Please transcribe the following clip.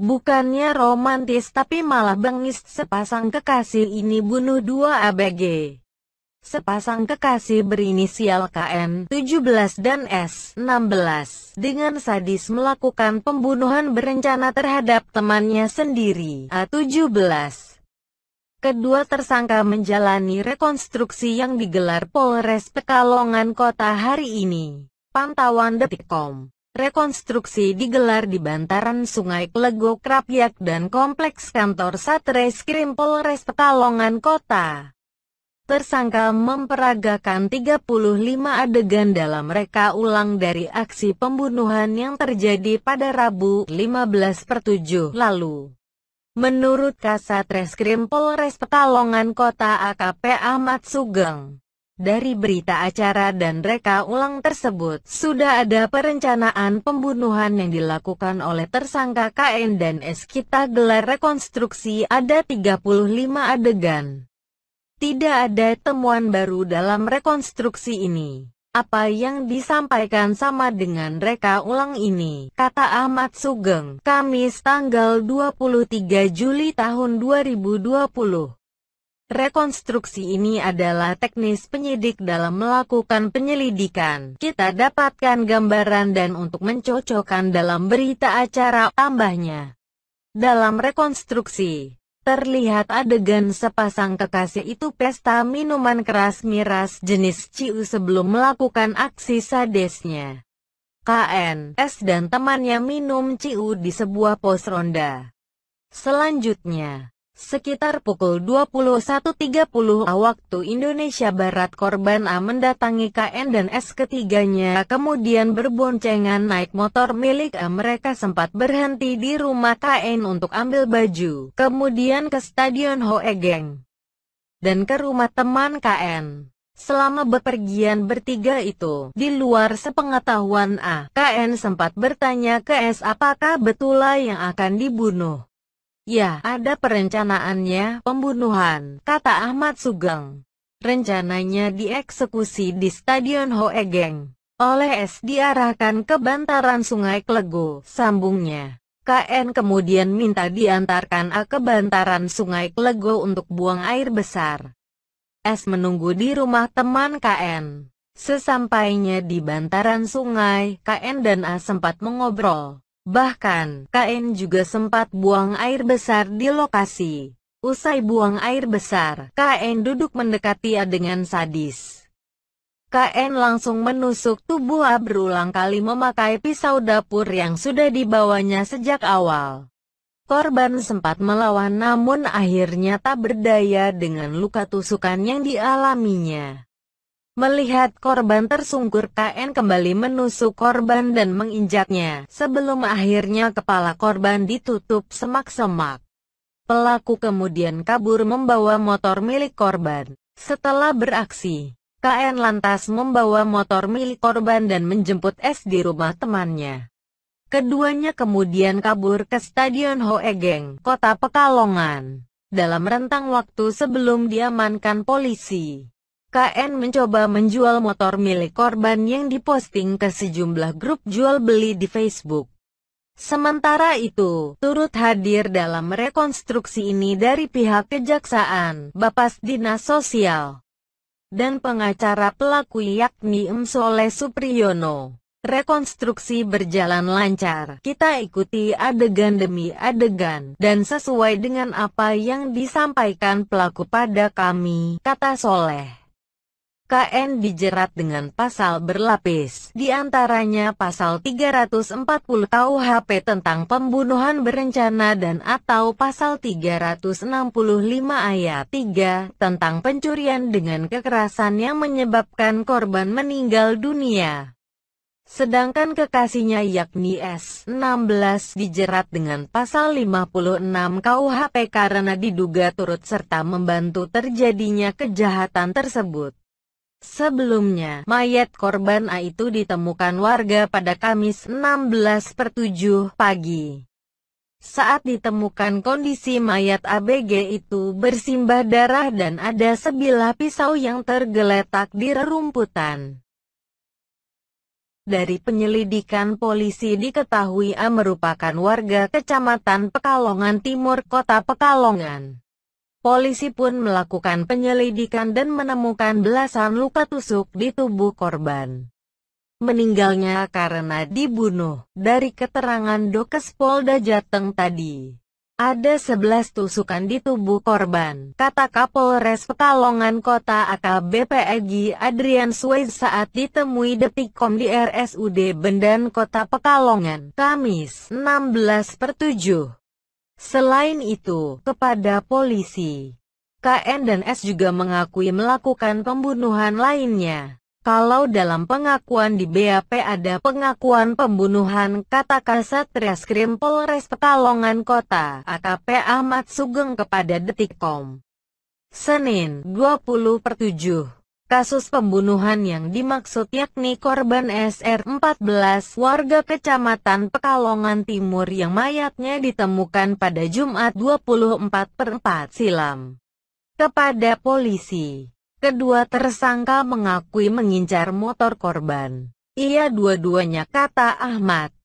Bukannya romantis tapi malah bengis sepasang kekasih ini bunuh dua ABG. Sepasang kekasih berinisial KN 17 dan S 16 dengan sadis melakukan pembunuhan berencana terhadap temannya sendiri A 17. Kedua tersangka menjalani rekonstruksi yang digelar Polres Pekalongan Kota hari ini. Pantauan Detikcom Rekonstruksi digelar di bantaran Sungai Klego Krapyak dan Kompleks Kantor Satreskrim Polres Pekalongan Kota. Tersangka memperagakan 35 adegan dalam reka ulang dari aksi pembunuhan yang terjadi pada Rabu 15 7 lalu. Menurut Kasat Reskrim Polres Pekalongan Kota AKP Ahmad Sugeng, dari berita acara dan reka ulang tersebut, sudah ada perencanaan pembunuhan yang dilakukan oleh tersangka KN dan S. Kita gelar rekonstruksi ada 35 adegan. Tidak ada temuan baru dalam rekonstruksi ini. Apa yang disampaikan sama dengan reka ulang ini, kata Ahmad Sugeng, Kamis tanggal 23 Juli tahun 2020. Rekonstruksi ini adalah teknis penyidik dalam melakukan penyelidikan. Kita dapatkan gambaran dan untuk mencocokkan dalam berita acara tambahnya. Dalam rekonstruksi, terlihat adegan sepasang kekasih itu pesta minuman keras miras jenis ciu sebelum melakukan aksi sadisnya. KNS dan temannya minum ciu di sebuah pos ronda. Selanjutnya, Sekitar pukul 21.30 waktu Indonesia Barat korban A mendatangi KN dan S ketiganya kemudian berboncengan naik motor milik A mereka sempat berhenti di rumah KN untuk ambil baju, kemudian ke Stadion Hoegeng dan ke rumah teman KN. Selama bepergian bertiga itu, di luar sepengetahuan A, KN sempat bertanya ke S apakah betul yang akan dibunuh. Ya, ada perencanaannya, pembunuhan, kata Ahmad Sugeng. Rencananya dieksekusi di Stadion Hoegeng. Oleh S diarahkan ke bantaran sungai Klego, sambungnya. KN kemudian minta diantarkan A ke bantaran sungai Klego untuk buang air besar. S menunggu di rumah teman KN. Sesampainya di bantaran sungai, KN dan A sempat mengobrol. Bahkan, KN juga sempat buang air besar di lokasi. Usai buang air besar, KN duduk mendekati A dengan sadis. KN langsung menusuk tubuh A berulang kali memakai pisau dapur yang sudah dibawanya sejak awal. Korban sempat melawan namun akhirnya tak berdaya dengan luka tusukan yang dialaminya. Melihat korban tersungkur KN kembali menusuk korban dan menginjaknya sebelum akhirnya kepala korban ditutup semak-semak. Pelaku kemudian kabur membawa motor milik korban. Setelah beraksi, KN lantas membawa motor milik korban dan menjemput S di rumah temannya. Keduanya kemudian kabur ke Stadion Hoegeng, Kota Pekalongan, dalam rentang waktu sebelum diamankan polisi. KN mencoba menjual motor milik korban yang diposting ke sejumlah grup jual beli di Facebook. Sementara itu, turut hadir dalam rekonstruksi ini dari pihak kejaksaan, Bapas Dinas Sosial, dan pengacara pelaku yakni M. Soleh Supriyono. Rekonstruksi berjalan lancar, kita ikuti adegan demi adegan, dan sesuai dengan apa yang disampaikan pelaku pada kami, kata Soleh. KN dijerat dengan pasal berlapis, diantaranya pasal 340 KUHP tentang pembunuhan berencana dan atau pasal 365 ayat 3 tentang pencurian dengan kekerasan yang menyebabkan korban meninggal dunia. Sedangkan kekasihnya yakni S16 dijerat dengan pasal 56 KUHP karena diduga turut serta membantu terjadinya kejahatan tersebut. Sebelumnya, mayat korban A itu ditemukan warga pada Kamis 16 7 pagi. Saat ditemukan kondisi mayat ABG itu bersimbah darah dan ada sebilah pisau yang tergeletak di rerumputan. Dari penyelidikan polisi diketahui A merupakan warga kecamatan Pekalongan Timur kota Pekalongan. Polisi pun melakukan penyelidikan dan menemukan belasan luka tusuk di tubuh korban. Meninggalnya karena dibunuh, dari keterangan dokes Polda Jateng tadi. Ada 11 tusukan di tubuh korban, kata Kapolres Pekalongan Kota AKBP Egi Adrian Suez saat ditemui detikkom di RSUD Bendan Kota Pekalongan, Kamis 16 7. Selain itu, kepada polisi, KN dan S juga mengakui melakukan pembunuhan lainnya. Kalau dalam pengakuan di BAP ada pengakuan pembunuhan, kata Kasat Reskrim Polres Pekalongan Kota, AKP Ahmad Sugeng kepada Detikkom. Senin, 20 per 7. Kasus pembunuhan yang dimaksud yakni korban SR14 warga kecamatan Pekalongan Timur yang mayatnya ditemukan pada Jumat 24 per 4 silam. Kepada polisi, kedua tersangka mengakui mengincar motor korban. Ia dua-duanya kata Ahmad.